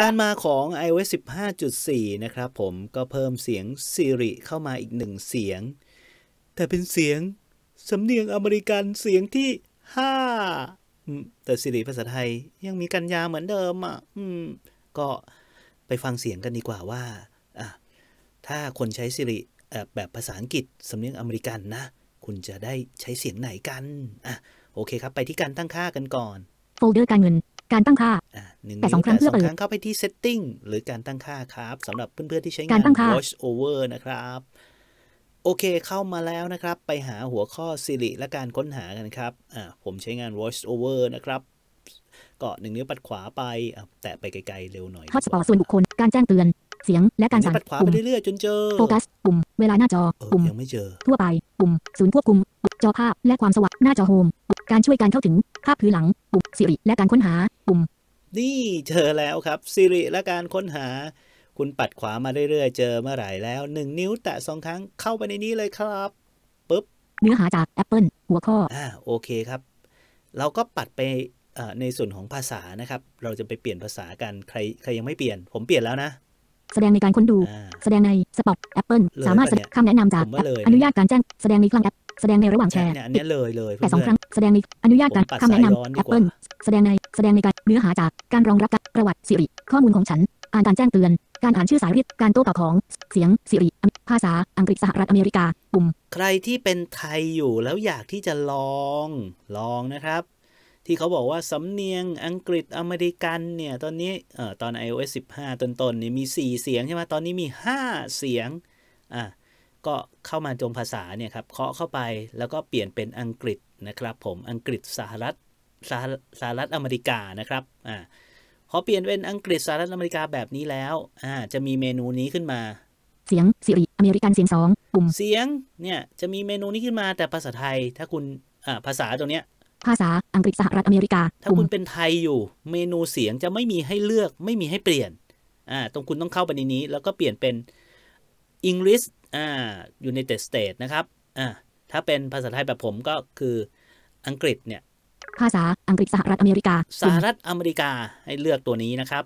การมาของ iOS 15.4 นะครับผมก็เพิ่มเสียง Siri เข้ามาอีกหนึ่งเสียง แต่เป็นเสียง สำเนียงอเมริกันเสียงที่ 5 แต่ Siri ภาษาไทยยังมีกัญญาเหมือนเดิมอ่ะก็ไปฟังเสียงกันดีกว่าว่าถ้าคนใช้ Siri แบบภาษาอังกฤษ สำเนียงอเมริกันนะ คุณจะได้ใช้เสียงไหนกันอ่ะโอเคครับ ไปที่การตั้งค่ากันก่อนโฟลเดอร์การเงินการตั้งค่าแต่สองครั้งเพื่อเปิดเข้าไปที่ setting หรือการตั้งค่าครับ สำหรับเพื่อนๆ ที่ใช้งาน watch over นะครับ โอเค เข้ามาแล้วนะครับ ไปหาหัวข้อ Siri และการค้นหากันครับ อ่าผมใช้งาน watch over นะครับก็หนึ่งนิ้วปัดขวาไป แตะไปไกล ๆ เร็วหน่อยฮอตสปอตส่วนบุคคล การแจ้งเตือน เสียง และการสั่งปัดขวาไปเรื่อยๆจนเจอโฟกัสปุ่ม เวลาหน้าจอ ปุ่มยังไม่เจอ ทั่วไป ปุ่ม ศูนย์ควบคุม จอภาพ และความสว่างหน้าจอโฮมการช่วยการเข้าถึงภาพพื้นหลังปุ่มสิริและการค้นหาปุ่ม นี่เจอแล้วครับสิริและการค้นหา คุณปัดขวามาเรื่อยๆ เจอเมื่อไหร่แล้วหนึ่งนิ้วแตะสองครั้งเข้าไปในนี้เลยครับปุ๊บเนื้อหาจาก Apple หัวข้ออ่าโอเคครับ เราก็ปัดไปในส่วนของภาษานะครับเราจะไปเปลี่ยนภาษากันใคร ใครยังไม่เปลี่ยน ผมเปลี่ยนแล้วนะ แสดงในการค้นดู แสดงในอตแอ Apple สามารถคำแนะนำจากอนุญาตการแจ้งแสดงในคลังแอปแสดงในระหว่างแชร์เนี่ยเลยเลยแต่สองครั้ง แสดงในอนุญาตการคำแนะนำแอปเปิลแสดงในแสดงในการเนื้อหาจากการรองรับประวัติสิริข้อมูลของฉัน อ่านการแจ้งเตือนการอ่านชื่อสายเรียกการโต้ตอบของเสียงสิริภาษาอังกฤษสหรัฐอเมริกาปุ่ม ใครที่เป็นไทยอยู่แล้วอยากที่จะลองลองนะครับ ที่เขาบอกว่าสำเนียงอังกฤษอเมริกันเนี่ยตอนนี้เอ่อตอน iOS 15ต้นๆนี่มี4เสียงใช่ไหมตอนนี้มี5เสียงอ่ะก็เข้ามาจงภาษาเนี่ยครับเคาะเข้าไปแล้วก็เปลี่ยนเป็นอังกฤษนะครับผม อังกฤษสหรัฐสหสหรัฐอเมริกานะครับ อ่า พอเปลี่ยนเป็นอังกฤษสหรัฐอเมริกาแบบนี้แล้ว อ่า จะมีเมนูนี้ขึ้นมา เสียงสิริอเมริกันเสียงสองปุ่มเสียง เนี่ย จะมีเมนูนี้ขึ้นมาแต่ภาษาไทยถ้าคุณอ่าภาษาตัวเนี้ย ภาษาอังกฤษสหรัฐอเมริกา ถ้าคุณเป็นไทยอยู่ เมนูเสียงจะไม่มีให้เลือก ไม่มีให้เปลี่ยน อ่า ตรงคุณต้องเข้าไปในนี้ แล้วก็เปลี่ยนเป็นอังกฤษอ่า u n น t ดสเต a นะครับ อ่า ถ้าเป็นภาษาไทยแบบผมก็คืออังกฤษเนี่ย ภาษาอังกฤษสหรัฐอเมริกา สหรัฐอเมริกา ให้เลือกตัวนี้นะครับ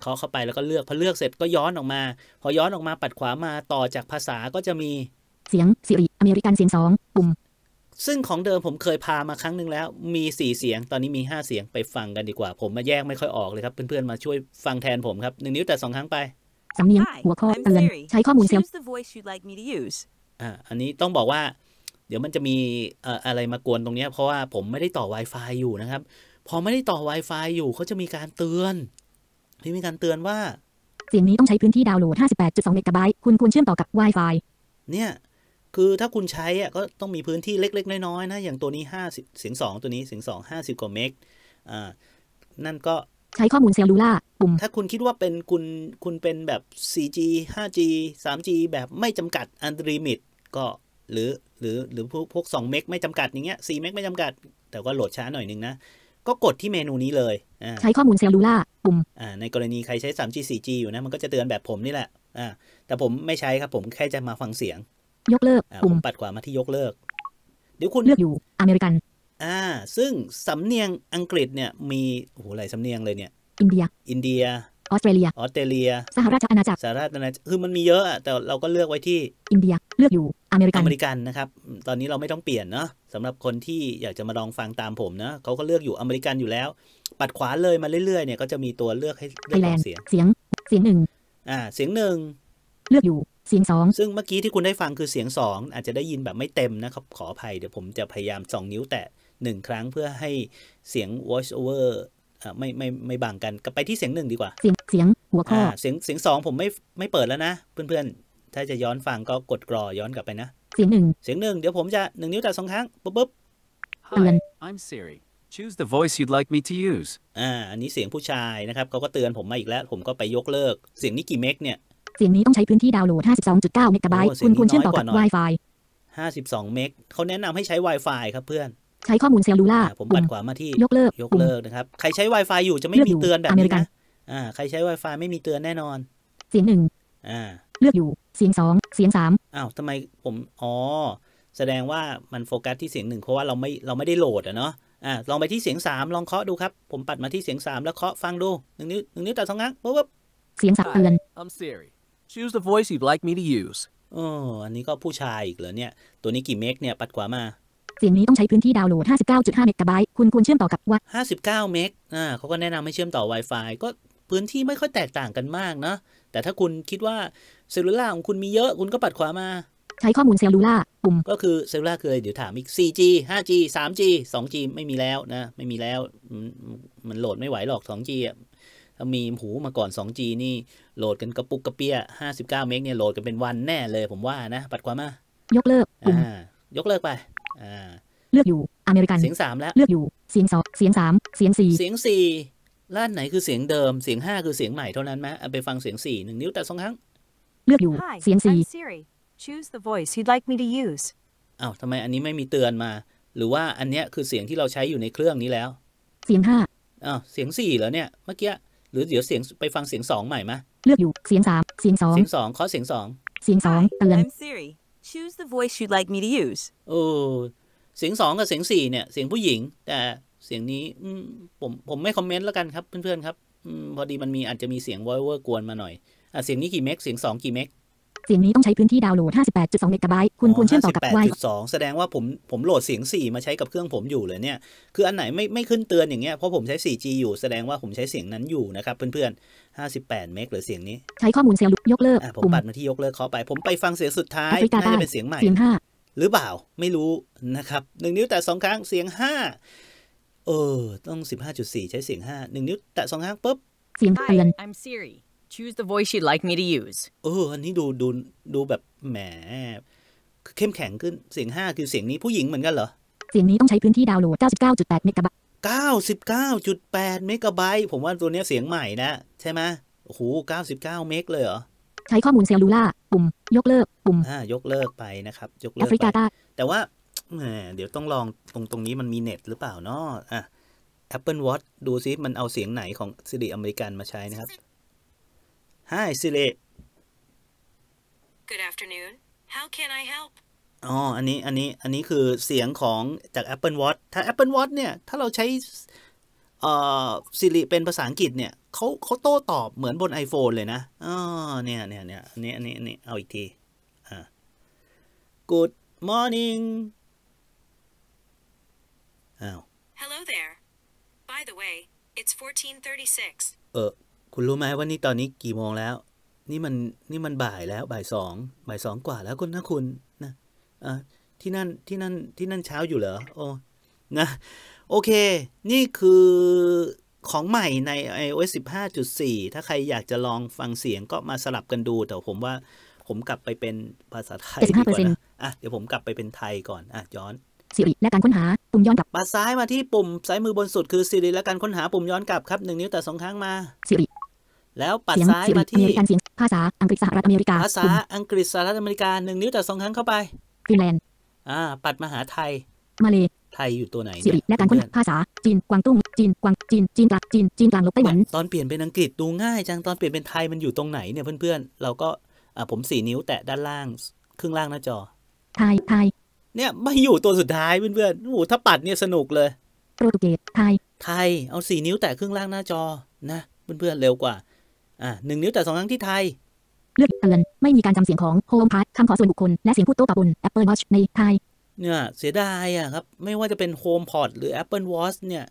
เคาะเข้าไปแล้วก็เลือก พอเลือกเสร็จก็ย้อนออกมา พอย้อนออกมาปัดขวามาต่อจากภาษาก็จะมี เสียง สิริ อเมริกัน เสียงสอง ปุ่ม ซึ่งของเดิมผมเคยพามาครั้งหนึ่งแล้ว มีสี่เสียง ตอนนี้มีห้าเสียง ไปฟังกันดีกว่า ผมมาแยกไม่ค่อยออกเลยครับเพื่อนๆมาช่วยฟังแทนผมครับหนึ่งนิ้วแต่สองครั้งไปสำเนียงหัวข้อเตือนใช้ข้อมูลเซลล์อ่าอันนี้ต้องบอกว่า เดี๋ยวมันจะมีอะไรมากวนตรงนี้ เพราะว่าผมไม่ได้ต่อ Wi-Fi อยู่นะครับ พอไม่ได้ต่อ Wi-Fi อยู่เขาจะมีการเตือนที่มีการเตือนว่าเสียงนี้ต้องใช้พื้นที่ดาวน์โหลด58.2เมกะไบต์คุณควรเชื่อมต่อกับ Wi-Fi เนี่ย คือถ้าคุณใช้อ่ะก็ต้องมีพื้นที่เล็ก ๆ น้อยๆนะ อย่างตัวนี้50เสียง2ตัวนี้เสียง2 50กว่าเมกอ่า นั่นก็ใช้ข้อมูลเซลลูล่าปุ่ม ถ้าคุณคิดว่าเป็นคุณคุณเป็นแบบ 4G 5G 3G แบบไม่จำกัด อันดรีมิดก็หรือ หรือหรือพวกพวกสองเมกไม่จำกัดอย่างเงี้ยสี่เมกไม่จำกัด แต่ก็โหลดช้าหน่อยนึงนะ ก็กดที่เมนูนี้เลย ใช้ข้อมูลเซลลูล่าปุ่มในกรณีใครใช้ 3G 4G อยู่นะ มันก็จะเตือนแบบผมนี่แหละแต่ผมไม่ใช้ครับผมแค่จะมาฟังเสียง ยกเลิก ปุ่มปัดขวามาที่ยกเลิก เดี๋ยวคุณเลือกอยู่ อเมริกันอ่า ซึ่ง สำเนียงอังกฤษเนี่ย มีโอ้โหหลายสำเนียงเลยเนี่ย อินเดีย อินเดียออสเตรเลีย ออสเตรเลีย สหราชอาณาจักรสหราชอาณาจักรคือมันมีเยอะอะแต่เราก็เลือกไว้ที่ อินเดีย เลือกอยู่ อเมริกัน อเมริกันนะครับ ตอนนี้เราไม่ต้องเปลี่ยนเนาะสำหรับคนที่อยากจะมาลองฟังตามผมนะเขาก็เลือกอยู่อเมริกันอยู่แล้ว ปัดขวาเลยมาเรื่อยๆเนี่ยก็จะมีตัวเลือกให้ เลือกเสียงเสียงเสียงหนึ่งอ่าเสียงหนึ่งเลือกอยู่เสียงสองซึ่งเมื่อกี้ที่คุณได้ฟังคือเสียงสองอาจจะได้ยินแบบไม่เต็มนะครับขออภัยเดี๋ยวผมจะพยายามสองนิ้วแตะหนึ่งครั้งเพื่อให้เสียง voice over ไม่ไม่ไม่บังกันกลับไปที่เสียงหนึ่งดีกว่าเสียงเสียงหัวข้อเสียงเสียงสองผมไม่ไม่เปิดแล้วนะ เพื่อน ๆ ถ้าจะย้อนฟังก็กดกรอย้อนกลับไปนะ เสียงหนึ่งเสียงหนึ่งเดี๋ยวผมจะหนึ่งนิ้วจัดสองครั้ง ปุ๊บปุ๊บ Hi I'm Siri choose the voice you'd like me to use อ่าอันนี้เสียงผู้ชายนะครับเขาก็เตือนผมมาอีกแล้ว ผมก็ไปยกเลิกเสียงนี้กี่เมกเนี่ย เสียงนี้ต้องใช้พื้นที่ดาวน์โหลด52.9เมกะไบต์คุณควรเชื่อมต่อกับ Wi-Fi 52เมกเขาแนะนำให้ใช้ Wi-Fi ครับเพื่อนใช้ข้อมูลเซลลูล่าผมปัดขวามาที่ยกเลิกยกเลิกนะครับ ใครใช้ Wi-Fi อยู่จะไม่มีเตือนแบบนี้นะอ่าใครใช้ Wi-Fi ไม่มีเตือนแน่นอน เสียงหนึ่ง อ่าเลือกอยู่เสียงสองเสียงสามอ้าวทำไมผมอ๋อแสดงว่ามันโฟกัสที่เสียงหนึ่งเพราะว่าเราไม่เราไม่ได้โหลดอะเนาะอ่าลองไปที่เสียงสามลองเคาะดูครับ ผมปัดมาที่เสียงสามแล้วเคาะฟังดูหนึ่งนิ้วหนึ่งนิ้วแต่สองงั้งปุ๊บเสียงสามเตือน I'm Siri choose the voice you'd like me to use อ๋ออันนี้ก็ผู้ชายอีกเหรอเนี่ยตัวนี้กี่เมกเนี่ยปัดขวามาเสียงนี้ต้องใช้พื้นที่ดาวน์โหลด 59.5เมกะไบต์คุณควรเชื่อมต่อกับว่า 59เมกอ่าเขาก็แนะนำให้เชื่อมต่อ Wi-Fi ก็พื้นที่ไม่ค่อยแตกต่างกันมากนะแต่ถ้าคุณคิดว่าเซลลูล่าของคุณมีเยอะคุณก็ปัดขวามา ใช้ข้อมูลเซลลูล่าปุ่ม ก็คือเซลลูล่าคือเดี๋ยวถามอีก 4G 5G 3G 2G ไม่มีแล้วนะ ไม่มีแล้วมันโหลดไม่ไหวหรอก 2G อ้ามีหูมาก่อน 2G นี่โหลดกันกระปุกกระเปีย59เมกเนี่ยโหลดกันเป็นวันแน่เลย ผมว่านะปัดขวามายกเลิกอ่ายกเลิกไปเลือกอยู่ อเมริกัน เสียงสามแล้ว เลือกอยู่เสียงสองเสียงสามเสียงสี่เสียงสี่ล้านไหนคือเสียงเดิม เสียงห้าคือเสียงใหม่เท่านั้นไหมไปฟังเสียงสี่หนึ่งนิ้วแต่สองครั้ง เลือกอยู่ เสียงสี่ choose the voice you'd like me to use อ้าวทำไมอันนี้ไม่มีเตือนมา หรือว่าอันเนี้ยคือเสียงที่เราใช้อยู่ในเครื่องนี้แล้ว เสียงห้าอ้าวเสียงสี่เหรอเนี่ยเมื่อกี้หรือเดี๋ยวเสียงไปฟังเสียงสองใหม่ไหมเลือกอยู่ เสียงสามเสียงสองเสียงสองขอเสียงสองเสียงสองเตือน Choose the voice you'd like me to use โอ้เสียงสองกับเสียงสี่เนี่ยเสียงผู้หญิงแต่เสียงนี้ผมผมไม่คอมเมนต์แล้วกันครับเพื่อนๆครับพอดีมันมีอาจจะมีเสียงวอยเวอร์กวนมาหน่อยอ่ะเสียงนี้กี่เมกเสียงสองกี่เมกเสียงนี้ต้องใช้พื้นที่ดาวน์โหลด58.2เมกะไบต์คุณควรเชื่อมต่อกับ Wi-Fi แสดงว่าผมผมโหลดเสียง 4 มาใช้กับเครื่องผมอยู่เลยเนี่ย คืออันไหนไม่ไม่ขึ้นเตือนอย่างเงี้ย เพราะผมใช้ 4G อยู่ แสดงว่าผมใช้เสียงนั้นอยู่นะครับเพื่อนๆ58เมกหรือเสียงนี้ ใช้ข้อมูลเซลล์ยกเลิก ผมปัดมาที่ยกเลิกเขาไป ผมไปฟังเสียงสุดท้ายน่าจะเป็นเสียงใหม่ เสียง5หรือเปล่าไม่รู้นะครับหนึ่งนิ้วแต่สองครั้งเสียง5เออต้อง 15.4 ใช้เสียง5 1นิ้วแต่2งครั้งปุ๊บเสียงเตือน Choose the voice you'd like me to use เอออันนี้ดู ดูดูแบบแหม เข้มแข็งขึ้น เสียง 5 คือเสียงนี้ ผู้หญิงเหมือนกันเหรอ เสียงนี้ต้องใช้พื้นที่ดาวน์โหลด 99.8เมกะไบต์99.8เมกะไบต์ผมว่าตัวนี้เสียงใหม่นะ ใช่ไหมโอ้โห99เมกเลยเหรอ ใช้ข้อมูลเซลลูล่าปุ่ม ยกเลิก ปุ่มอ่ายกเลิกไปนะครับ ยกเลิกแอฟริกาใต้แต่ว่าเดี๋ยวต้องลองตรง ตรงนี้มันมีเน็ตหรือเปล่าเนาะอ่ะ Apple Watch ดูซิมันเอาเสียงไหนของสิริอเมริกันมาใช้นะครับ Hi, Siri. Good afternoon. How can I help? อ๋อ อันนี้ อันนี้ อันนี้คือเสียงของจาก Apple Watch ถ้า Apple Watch เนี่ย ถ้าเราใช้เอ่อ Siri เป็นภาษาอังกฤษ เนี่ย เขาเขาโต้ตอบเหมือนบน iPhone เลยนะอ๋อเนี่ยเนี่ยเนี่ยอันนี้ อันนี้ อันนี้ เอาอีกที อ่า Good morning อ้าว Hello there. By the way, it's 1436. เออคุณรู้ไหมว่านี่ตอนนี้กี่โมงแล้ว นี่มันนี่มันบ่ายแล้วบ่ายสองบ่ายสองกว่าแล้วคุณนะคุณนะที่นั่นที่นั่น ที่นั่นเช้าอยู่เหรอโอ้นะโอเค นี่คือของใหม่ใน iOS 15.4 ถ้าใครอยากจะลองฟังเสียงก็มาสลับกันดู แต่ผมว่าผมกลับไปเป็นภาษาไทยดีกว่านะอ่ะเดี๋ยวผมกลับไปเป็นไทยก่อนอ่ะย้อนสิริ และการค้นหาปุ่มย้อนกลับปัดซ้ายมาที่ปุ่มซ้ายมือบนสุดคือสิริและการค้นหาปุ่มย้อนกลับครับหนึ่งนิ้วแต่สองครั้งมาสิริแล้วปัดซ้ายมาที่การเสียงภาษาอังกฤษสหรัฐอเมริกาภาษาอังกฤษสหรัฐอเมริกาหนึ่งนิ้วแต่สองครั้งเข้าไปฟินแลนด์อ่าปัดมาหาไทยมาเลยไทยอยู่ตัวไหนสิริและการค้นหาภาษาจีนกวางตุ้งจีนกวางจีนจีนกลางจีนจีนกลางลบไต้หวันตอนเปลี่ยนเป็นอังกฤษดูง่ายจังตอนเปลี่ยนเป็นไทยมันอยู่ตรงไหนเนี่ยเพื่อนๆเราก็อ่าผมสี่นิ้วแตะด้านล่างครึ่งล่างหน้าจอ ไทยไทยเนี่ยไม่อยู่ตัวสุดท้าย เพื่อนๆ โอ้โหถ้าปัดเนี่ยสนุกเลย โปรตุเกสไทย ไทยเอาสี่นิ้วแตะครึ่งล่างหน้าจอนะเพื่อนๆ เร็วกว่าอ่าหนึ่งนิ้วแตะสองครั้งที่ไทย เลือกเตือนไม่มีการจำเสียงของโฮมพาร์ทคำขอส่วนบุคคลและเสียงพูดโต้ตอบบน Apple Watch ในไทย เนี่ยเสียดายอ่ะครับ ไม่ว่าจะเป็น HomePod หรือ Apple Watch เนี่ย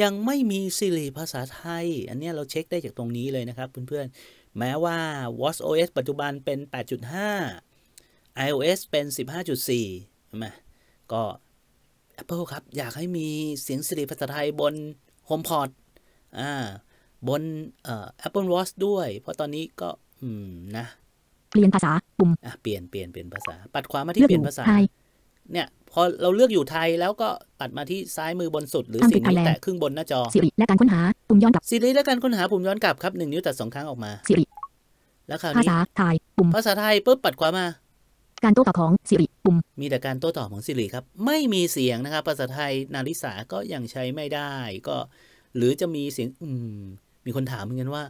ยังไม่มีซีรีส์ภาษาไทย อันนี้เราเช็คได้จากตรงนี้เลยนะครับ เพื่อนๆแม้ว่า watchOS ปัจจุบันเป็น8.5 iOS เป็น15.4ใช่ไหมก็ Apple ครับ อยากให้มีเสียงสิริภาษาไทยบน HomePod อ่า บนเอ่อ Apple Watch ด้วย เพราะตอนนี้ก็ อืมนะเปลี่ยนภาษาปุ่มอ่ะเปลี่ยนเปลี่ยนเปลี่ยนภาษา ปัดความาที่เปลี่ยนภาษาเนี่ยพอเราเลือกอยู่ไทยแล้วก็ปัดมาที่ซ้ายมือบนสุด หรือสิ่งนี้แตะครึ่งบนหน้าจอสิริและการค้นหาปุ่มย้อนกลับสิริและการค้นหาปุ่มย้อนกลับครับหนึ่งนิ้ว ตัดสองครั้งออกมาสิริแล้วคราวนี้ภาษาไทยปุ่มภาษาไทยปุ๊บปัดขวามาการโต้ตอบของสิริปุ่มมีแต่การโต้ตอบของสิริครับ ไม่มีเสียงนะครับ ภาษาไทยนาริสาก็ยังใช้ไม่ได้ ก็ หรือจะมีเสียง อืม มีคนถามเหมือนกันว่า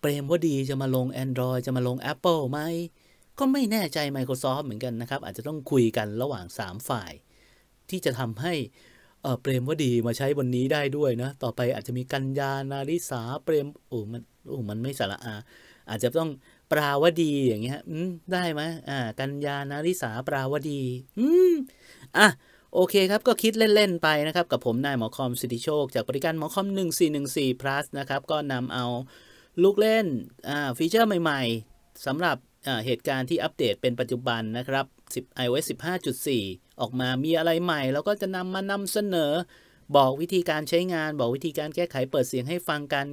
เปรมว่าดีจะมาลง Android จะมาลง Apple ไหม ก็ไม่แน่ใจ Microsoft เหมือนกันนะครับ อาจจะต้องคุยกันระหว่าง3ฝ่าย ที่จะทำให้ เออเปรมว่าดีมาใช้บนนี้ได้ด้วยนะ ต่อไปอาจจะมีกัญญานาริสาเปรมโอ้มันโอ้มันไม่สาระอาอาจจะต้องปราวดีอย่างเงี้ยอืมได้ไหมอ่า กัญญานาริสาปราวดี อืม อ่ะโอเคครับ ก็คิดเล่น ๆ ไปนะครับ กับผม นายหมอคอม สิทธิโชค จากบริการหมอคอม1414 plus นะครับ ก็นำเอาลูกเล่น อ่า ฟีเจอร์ใหม่ ๆสำหรับเหตุการณ์ที่อัปเดตเป็นปัจจุบันนะครับ10 iOS 15.4 ออกมามีอะไรใหม่ แล้วก็จะนำมานำเสนอ บอกวิธีการใช้งาน บอกวิธีการแก้ไขเปิดเสียงให้ฟังกัน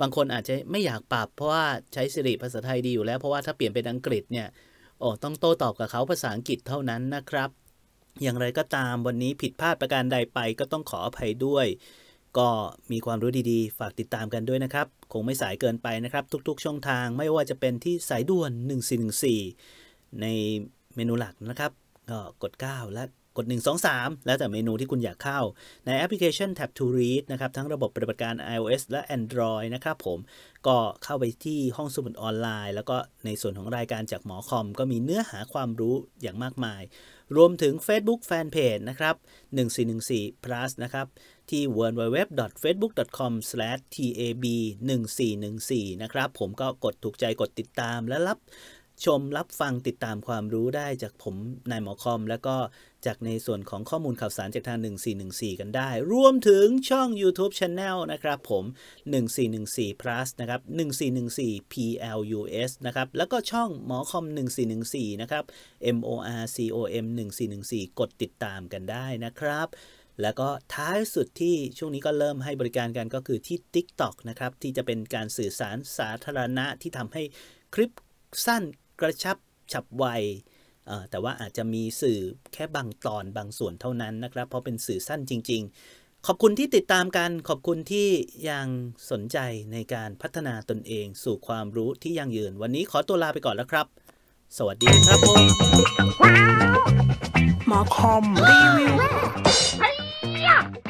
บางคนอาจจะไม่อยากปรับเพราะว่าใช้สิริภาษาไทย ดีอยู่แล้ว เพราะว่าถ้าเปลี่ยนเป็นอังกฤษเนี่ยโอ้ต้องโต้ตอบกับเขาภาษาอังกฤษเท่านั้นนะครับ อย่างไรก็ตามวันนี้ผิดพลาดประการใดไปก็ต้องขออภัยด้วย ก็มีความรู้ดีๆ ฝากติดตามกันด้วยนะครับ คงไม่สายเกินไปนะครับ ทุกๆ ช่องทางไม่ว่าจะเป็นที่สายด่วน 1414 ในเมนูหลักนะครับก็กด9 และกด1 2 3 แล้วแต่เมนูที่คุณอยากเข้า ในแอปพลิเคชัน t a b to Read นะครับทั้งระบบปฏิบัติการ iOS และ Android นะครับผมก็เข้าไปที่ห้องสมุดออนไลน์ แล้วก็ในส่วนของรายการจากหมอคอม ก็มีเนื้อหาความรู้อย่างมากมาย รวมถึง Facebook Fanpage นะครับ1414 plus นะครับที่ www.facebook.com/tab1414 นะครับผมก็กดถูกใจกดติดตามและรับชมรับฟังติดตามความรู้ได้จากผมนายหมอคอมแล้วก็จากในส่วนของข้อมูลข่าวสารจากทาง 1414 กันได้ รวมถึงช่อง YouTube Channel นะครับผม 1414 plus นะครับ 1414 plus นะครับ แล้วก็ช่องหมอคอม 1414 นะครับ morcom 1414 กดติดตามกันได้นะครับ แล้วก็ท้ายสุดที่ช่วงนี้ก็เริ่มให้บริการกันก็คือที่ TikTok นะครับ ที่จะเป็นการสื่อสารสาธารณะที่ทำให้คลิปสั้นกระชับ ฉับไวแต่ว่าอาจจะมีสื่อแค่บางตอนบางส่วนเท่านั้นนะครับ เพราะเป็นสื่อสั้นจริงๆ ขอบคุณที่ติดตามกัน ขอบคุณที่ยังสนใจในการพัฒนาตนเองสู่ความรู้ที่ยั่งยืน วันนี้ขอตัวลาไปก่อนแล้วครับ สวัสดีครับผมหมอคอมรีวิว